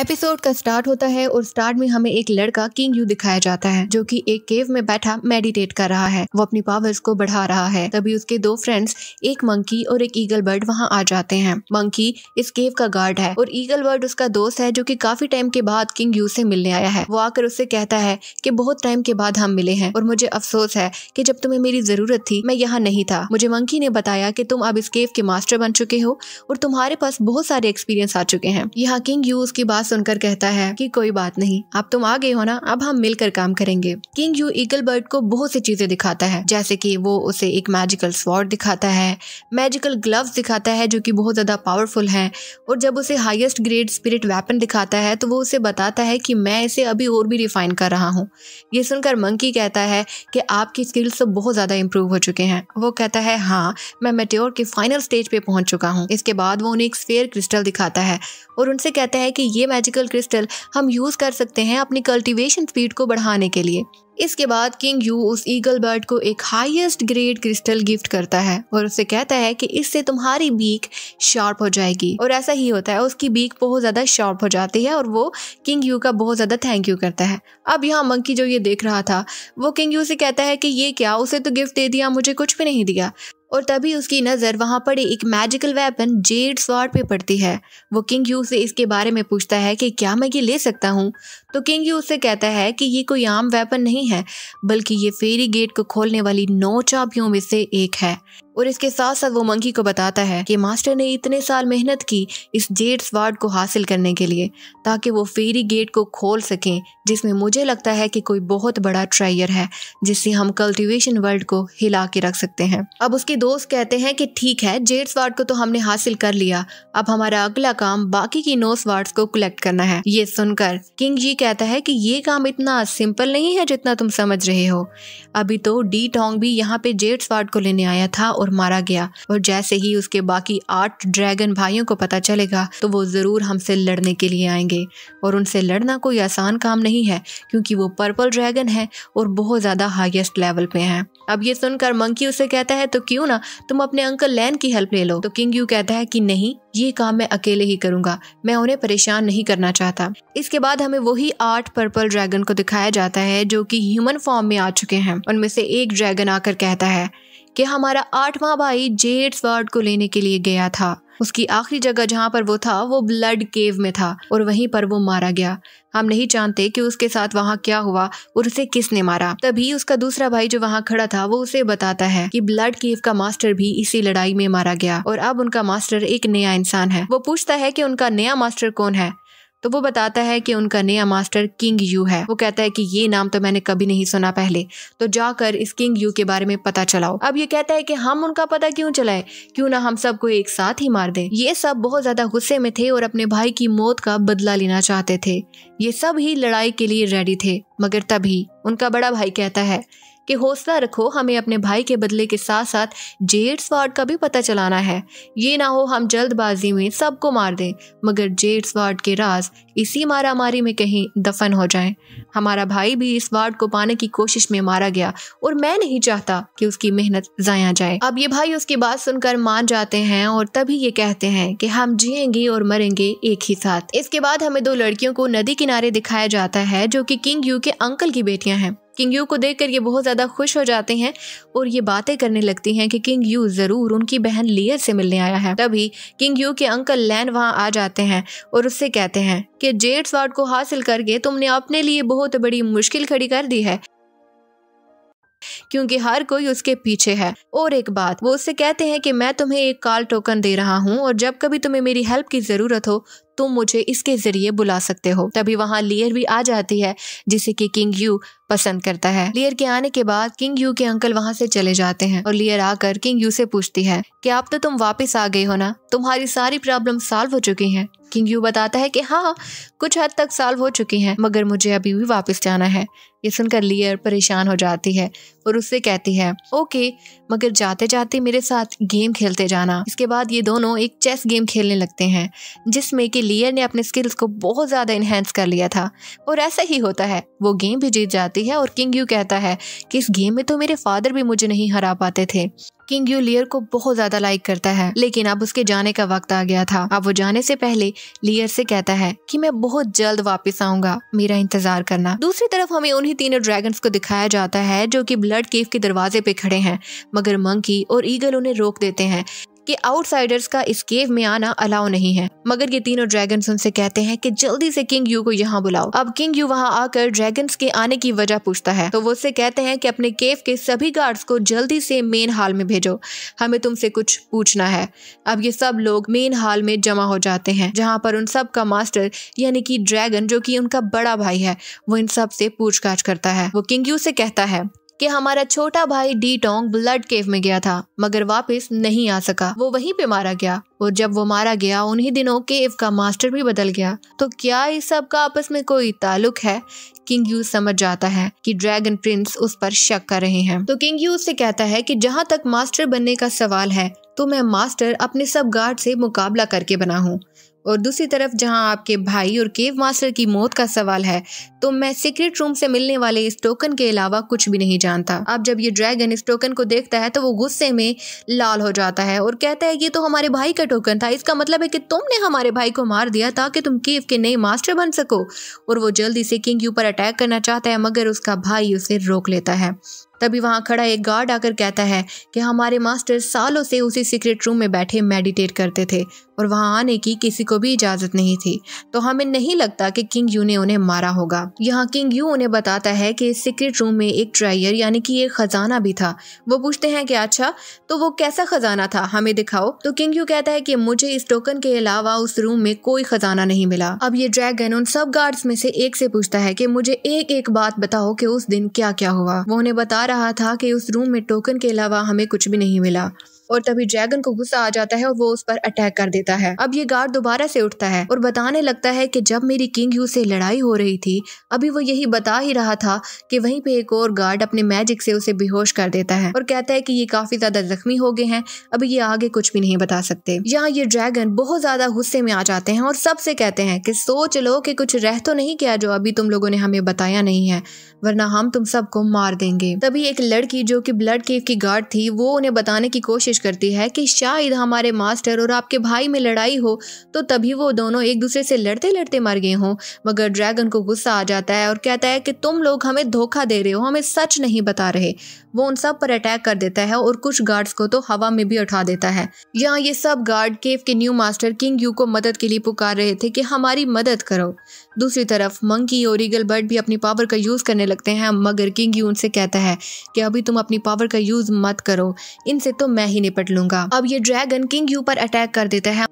Episode का start होता है और स्टार्ट में हमें एक लड़का किंग यू दिखाया जाता है जो कि एक केव में बैठा मेडिटेट कर रहा है वो अपनी पावर्स को बढ़ा रहा है तभी उसके दो फ्रेंड्स एक मंकी और एक ईगल बर्ड वहाँ आ जाते हैं मंकी इस केव का गार्ड है और ईगल बर्ड उसका दोस्त है जो की काफी टाइम के बाद किंग यू से मिलने आया है वो आकर उससे कहता है की बहुत टाइम के बाद हम मिले हैं और मुझे अफसोस है की जब तुम्हें मेरी जरूरत थी मैं यहाँ नहीं था मुझे मंकी ने बताया की तुम अब इस केव के मास्टर बन चुके हो और तुम्हारे पास बहुत सारे एक्सपीरियंस आ चुके हैं यहाँ किंग यू उसकी बात सुनकर कहता है कि कोई बात नहीं अब तुम आ गए हो ना अब हम मिलकर काम करेंगे किंग यू ईगल बर्ड को बहुत सी चीजें दिखाता है जैसे कि वो उसे एक मैजिकल स्वॉर्ड दिखाता है मैजिकल ग्लव्स दिखाता है जो कि बहुत ज़्यादा पावरफुल है और जब उसे हाईएस्ट ग्रेड स्पिरिट वेपन दिखाता है तो वो उसे बताता है कि मैं इसे अभी और भी रिफाइन कर रहा हूँ ये सुनकर मंकी कहता है कि आपकी स्किल्स तो बहुत ज़्यादा इम्प्रूव हो चुके हैं वो कहता है हाँ मैं मेट्योर के फाइनल स्टेज पे पहुंच चुका हूँ इसके बाद वो उन्हें एक स्फेयर क्रिस्टल दिखाता है और उनसे कहता है कि ये मैजिकल क्रिस्टल हम यूज़ कर सकते हैं अपनी कल्टिवेशन स्पीड को बढ़ाने के लिए इसके बाद किंग यू उस ईगल बर्ड को एक हाईएस्ट ग्रेड क्रिस्टल गिफ्ट करता है और उसे कहता है कि इससे तुम्हारी बीक शार्प हो जाएगी और ऐसा ही होता है उसकी बीक बहुत ज़्यादा शार्प हो जाती है और वो किंग यू का बहुत ज़्यादा थैंक यू करता है अब यहाँ मंकी जो ये देख रहा था वो किंग यू से कहता है कि ये क्या उसे तो गिफ्ट दे दिया मुझे कुछ भी नहीं दिया और तभी उसकी नज़र वहाँ पड़े एक मैजिकल वेपन जेड स्वाड पे पड़ती है वो किंग यू से इसके बारे में पूछता है कि क्या मैं ये ले सकता हूँ तो किंग यू उससे कहता है कि ये कोई आम वेपन नहीं है बल्कि ये फेरी गेट को खोलने वाली नौ चाबियों में से एक है और इसके साथ साथ वो मंकी को बताता है कि मास्टर ने इतने साल मेहनत की इस जेड स्वाड को हासिल करने के लिए ताकि वो फेरी गेट को खोल सकें जिसमें मुझे लगता है कि कोई बहुत बड़ा ट्रायर है जिससे हम कल्टिवेशन वर्ल्ड को हिला के रख सकते हैं अब उसके दोस्त कहते हैं कि ठीक है जेड स्वाड को तो हमने हासिल कर लिया अब हमारा अगला काम बाकी की नो स्वाड्स को कलेक्ट करना है ये सुनकर किंग जी कहता है कि ये काम इतना सिंपल नहीं है जितना तुम समझ रहे हो अभी तो डी टोंग भी यहाँ पे जेड स्वाड को लेने आया था और और मारा गया और जैसे ही उसके बाकी आठ ड्रैगन भाइयों को पता चलेगा तो वो ज़रूर हमसे लड़ने के लिए आएंगे और उनसे लड़ना कोई आसान काम नहीं है क्योंकि वो पर्पल ड्रैगन है और बहुत ज़्यादा हाइएस्ट लेवल पे हैं अब ये सुनकर मंकी उसे कहता है तो क्यों ना तुम अपने अंकल लैन की हेल्प ले लो तो किंग यू कहता है कि नहीं ये काम मैं अकेले ही करूंगा मैं उन्हें परेशान नहीं करना चाहता इसके बाद हमें वही आठ पर्पल ड्रैगन को दिखाया जाता है जो कि ह्यूमन फॉर्म में आ चुके हैं उनमें से एक ड्रैगन आकर कहता है कि हमारा आठवां भाई जेड वार्ड को लेने के लिए गया था उसकी आखिरी जगह जहाँ पर वो था वो ब्लड केव में था और वहीं पर वो मारा गया हम नहीं जानते कि उसके साथ वहाँ क्या हुआ और उसे किसने मारा तभी उसका दूसरा भाई जो वहाँ खड़ा था वो उसे बताता है कि ब्लड केव का मास्टर भी इसी लड़ाई में मारा गया और अब उनका मास्टर एक नया इंसान है वो पूछता है कि उनका नया मास्टर कौन है तो वो बताता है कि उनका नया मास्टर किंग यू है वो कहता है कि ये नाम तो मैंने कभी नहीं सुना पहले तो जाकर इस किंग यू के बारे में पता चलाओ अब ये कहता है कि हम उनका पता क्यों चलाएं क्यों ना हम सबको एक साथ ही मार दें ये सब बहुत ज्यादा गुस्से में थे और अपने भाई की मौत का बदला लेना चाहते थे ये सब ही लड़ाई के लिए रेडी थे मगर तभी उनका बड़ा भाई कहता है कि हौसला रखो हमें अपने भाई के बदले के साथ साथ जेड वार्ड का भी पता चलाना है ये ना हो हम जल्दबाजी में सबको मार दें मगर जेड वार्ड के राज इसी मारामारी में कहीं दफन हो जाएं। हमारा भाई भी इस वार्ड को पाने की कोशिश में मारा गया और मैं नहीं चाहता कि उसकी मेहनत जाया जाए अब ये भाई उसकी बात सुनकर मान जाते हैं और तभी ये कहते हैं कि हम जिएंगे और मरेंगे एक ही साथ इसके बाद हमें दो लड़कियों को नदी किनारे दिखाया जाता है जो कि किंग यू के अंकल की बेटियां हैं किंग यू को देखकर ये बहुत ज़्यादा खुश हो जाते हैं और ये बातें करने लगती हैं कि किंग यू ज़रूर उनकी बहन लियर से मिलने आया है तभी किंग यू के अंकल लैन वहाँ आ जाते हैं और उससे कहते हैं कि जेड वार्ड को हासिल करके तुमने अपने लिए बहुत बड़ी मुश्किल खड़ी कर दी है क्योंकि हर कोई उसके पीछे है और एक बात वो उससे कहते हैं कि मैं तुम्हें एक कॉल टोकन दे रहा हूँ और जब कभी तुम्हें मेरी हेल्प की ज़रूरत हो तुम मुझे इसके जरिए बुला सकते हो तभी वहाँ लियर भी आ जाती है जिसे कि किंग यू पसंद करता है लियर के आने के बाद किंग यू के अंकल वहाँ से चले जाते हैं और लियर आकर किंग यू से पूछती है कि आप तो तुम वापस आ गए हो ना तुम्हारी सारी प्रॉब्लम सॉल्व हो चुकी हैं किंग यू बताता है कि हाँ कुछ हद तक सॉल्व हो चुकी हैं मगर मुझे अभी भी वापस जाना है ये सुनकर लियर परेशान हो जाती है और उससे कहती है ओके मगर जाते जाते मेरे साथ गेम खेलते जाना इसके बाद ये दोनों एक चेस गेम खेलने लगते हैं जिसमें कि लियर ने अपने स्किल्स को बहुत ज़्यादा इन्हेंस कर लिया था और ऐसा ही होता है वो गेम भी जीत जाती है और किंग यू कहता है कि इस गेम में तो मेरे फादर भी मुझे नहीं हरा पाते थे किंग यू लियर को बहुत ज्यादा लाइक करता है लेकिन अब उसके जाने का वक्त आ गया था अब वो जाने से पहले लियर से कहता है कि मैं बहुत जल्द वापस आऊंगा मेरा इंतजार करना दूसरी तरफ हमें उन्हीं तीनों ड्रैगन को दिखाया जाता है जो की ब्लड केव के दरवाजे पे खड़े हैं मगर मंकी और ईगल उन्हें रोक देते हैं कि आउटसाइडर्स का इस केव में आना अलाउ नहीं है मगर ये तीनों ड्रैगन उनसे कहते हैं कि जल्दी से किंग यू को यहाँ बुलाओ अब किंग यू वहाँ आकर ड्रैगन के आने की वजह पूछता है तो वो उससे कहते हैं कि अपने केव के सभी गार्ड्स को जल्दी से मेन हॉल में भेजो हमें तुमसे कुछ पूछना है अब ये सब लोग मेन हॉल में जमा हो जाते हैं जहाँ पर उन सब का मास्टर यानी कि ड्रैगन जो कि उनका बड़ा भाई है वो इन सब से पूछताछ करता है वो किंग यू से कहता है कि हमारा छोटा भाई डी टोंग ब्लड केव में गया था मगर वापस नहीं आ सका वो वहीं पे मारा गया और जब वो मारा गया उन्हीं दिनों केव का मास्टर भी बदल गया तो क्या इस सब का आपस में कोई ताल्लुक है किंग यू समझ जाता है कि ड्रैगन प्रिंस उस पर शक कर रहे हैं तो किंग यू उससे कहता है कि जहाँ तक मास्टर बनने का सवाल है तो मैं मास्टर अपने सब गार्ड से मुकाबला करके बना हूँ और दूसरी तरफ जहां आपके भाई और केव मास्टर की मौत का सवाल है तो मैं सीक्रेट रूम से मिलने वाले इस टोकन के अलावा कुछ भी नहीं जानता अब जब ये ड्रैगन इस टोकन को देखता है तो वो गुस्से में लाल हो जाता है और कहता है ये तो हमारे भाई का टोकन था इसका मतलब है कि तुमने हमारे भाई को मार दिया ताकि तुम केव के नए मास्टर बन सको और वो जल्दी से किंग ऊपर अटैक करना चाहता है मगर उसका भाई उसे रोक लेता है तभी वहाँ खड़ा एक गार्ड आकर कहता है कि हमारे मास्टर सालों से उसी सीक्रेट रूम में बैठे मेडिटेट करते थे और वहाँ आने की किसी को भी इजाज़त नहीं थी तो हमें नहीं लगता कि किंग यू ने उन्हें मारा होगा यहाँ किंग यू उन्हें बताता है कि इस सीक्रेट रूम में एक ट्रायर यानी कि एक ख़जाना भी था वो पूछते हैं कि अच्छा तो वो कैसा ख़जाना था हमें दिखाओ तो किंग यू कहता है कि मुझे इस टोकन के अलावा उस रूम में कोई ख़जाना नहीं मिला अब ये ड्रैगन उन सब गार्ड्स में से एक से पूछता है कि मुझे एक एक बात बताओ कि उस दिन क्या क्या हुआ वो उन्हें बता रहा था कि उस रूम में टोकन के अलावा हमें कुछ भी नहीं मिला और तभी ड्रैगन को गुस्सा आ जाता है और वो उस पर अटैक कर देता है अब ये गार्ड दोबारा से उठता है और बताने लगता है कि जब मेरी किंग यू से लड़ाई हो रही थी अभी वो यही बता ही रहा था कि वहीं पे एक और गार्ड अपने मैजिक से उसे बेहोश कर देता है और कहता है कि ये काफी ज्यादा जख्मी हो गए हैं अभी ये आगे कुछ भी नहीं बता सकते यहाँ ये ड्रैगन बहुत ज्यादा गुस्से में आ जाते हैं और सबसे कहते हैं कि सोच लो कि कुछ रह तो नहीं किया जो अभी तुम लोगों ने हमें बताया नहीं है वरना हम तुम सबको मार देंगे तभी एक लड़की जो की ब्लड केव की गार्ड थी वो उन्हें बताने की कोशिश कोशिश करती है कि शायद हमारे मास्टर और आपके भाई में लड़ाई हो तो तभी वो दोनों एक दूसरे से लड़ते लड़ते मर गए हों मगर ड्रैगन को गुस्सा आ जाता है और कहता है कि तुम लोग हमें धोखा दे रहे हो हमें सच नहीं बता रहे वो उन सब पर अटैक कर देता है और कुछ गार्ड्स को तो हवा में भी उठा देता है यहाँ ये सब गार्ड केव के न्यू मास्टर किंग यू को मदद के लिए पुकार रहे थे कि हमारी मदद करो दूसरी तरफ मंकी और ईगल बर्ड भी अपनी पावर का यूज़ करने लगते हैं मगर किंग यू उनसे कहता है कि अभी तुम अपनी पावर का यूज़ मत करो इनसे तो मैं ही निपट लूंगा अब ये ड्रैगन किंग यू पर अटैक कर देता है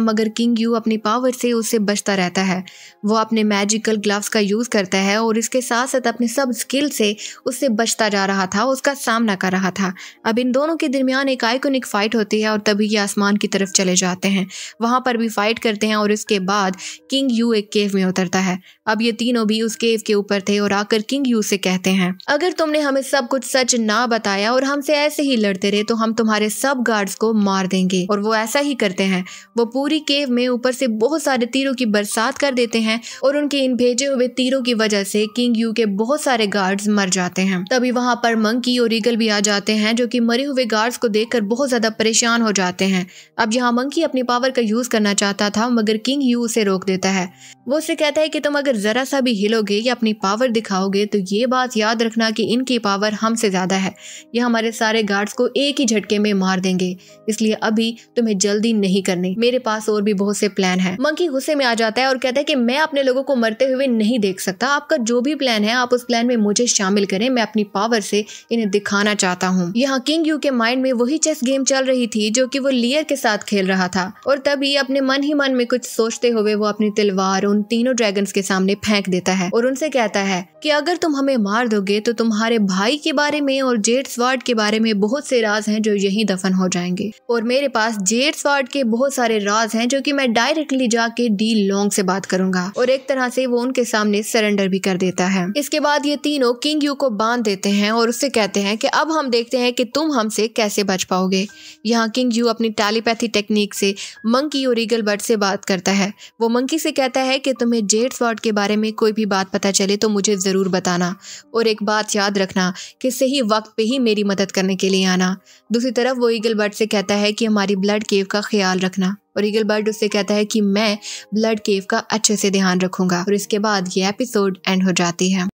मगर किंग यू अपनी पावर से उससे बचता रहता है वो अपने मैजिकल ग्लव्स का यूज़ करता है और इसके साथ साथ अपने सब स्किल से उससे बचता जा रहा था उसका सामना कर रहा था अब इन दोनों के दरमियान एक आइकोनिक फ़ाइट होती है और तभी ये आसमान की तरफ चले जाते हैं वहाँ पर भी फ़ाइट करते हैं और इसके बाद किंग यू एक केव में उतरता है अब ये तीनों भी उस केव के ऊपर थे और आकर किंग यू से कहते हैं अगर तुमने हमें सब कुछ सच ना बताया और हमसे ऐसे ही लड़ते रहे तो हम तुम्हारे सब गार्ड्स को मार देंगे और वो ऐसा ही करते हैं वो पूरी पूरी केव में ऊपर से बहुत सारे तीरों की बरसात कर देते हैं और उनके इन भेजे हुए तीरों की वजह से किंग यू के बहुत सारे गार्ड्स मर जाते हैं तभी वहाँ पर मंकी और ईगल भी आ जाते हैं जो कि मरे हुए गार्ड्स को देखकर बहुत ज्यादा परेशान हो जाते हैं अब यहाँ मंकी अपनी पावर का यूज करना चाहता था मगर किंग यू उसे रोक देता है वो उसे कहता है कि तुम अगर जरा सा भी हिलोगे या अपनी पावर दिखाओगे तो ये बात याद रखना कि इनकी पावर हमसे ज्यादा है ये हमारे सारे गार्ड्स को एक ही झटके में मार देंगे इसलिए अभी तुम्हें जल्दी नहीं करनी मेरे पास पास और भी बहुत से प्लान है मंकी गुस्से में आ जाता है और कहता है कि मैं अपने लोगों को मरते हुए नहीं देख सकता आपका जो भी प्लान है आप उस प्लान में मुझे शामिल करें मैं अपनी पावर से इन्हें दिखाना चाहता हूँ यहाँ किंग यू के माइंड में वही चेस गेम चल रही थी जो की वो लियर के साथ खेल रहा था और तभी अपने मन ही मन में कुछ सोचते हुए वो अपनी तलवार उन तीनों ड्रैगन्स के सामने फेंक देता है और उनसे कहता है कि अगर तुम हमें मार दोगे तो तुम्हारे भाई के बारे में और जेट स्वार्ड के बारे में बहुत से राज हैं जो यहीं दफन हो जाएंगे और मेरे पास जेट स्वार्ड के बहुत सारे राज हैं जो कि मैं डायरेक्टली जाके डी लॉन्ग से बात करूंगा और एक तरह से वो उनके सामने सरेंडर भी कर देता है इसके बाद ये तीनों किंग यू को बांध देते हैं और उससे कहते हैं कि अब हम देखते हैं कि तुम हमसे कैसे बच पाओगे यहाँ किंग यू अपनी टेलीपैथी टेक्निक से मंकी और ईगल बर्ड से बात करता है वो मंकी से कहता है कि तुम्हें जेट स्वार्ड के बारे में कोई भी बात पता चले तो मुझे जरूर ज़रूर बताना और एक बात याद रखना कि सही वक्त पे ही मेरी मदद करने के लिए आना दूसरी तरफ वो ईगल बर्ड से कहता है कि हमारी ब्लड केव का ख्याल रखना और ईगल बर्ड उससे कहता है कि मैं ब्लड केव का अच्छे से ध्यान रखूंगा और इसके बाद ये एपिसोड एंड हो जाती है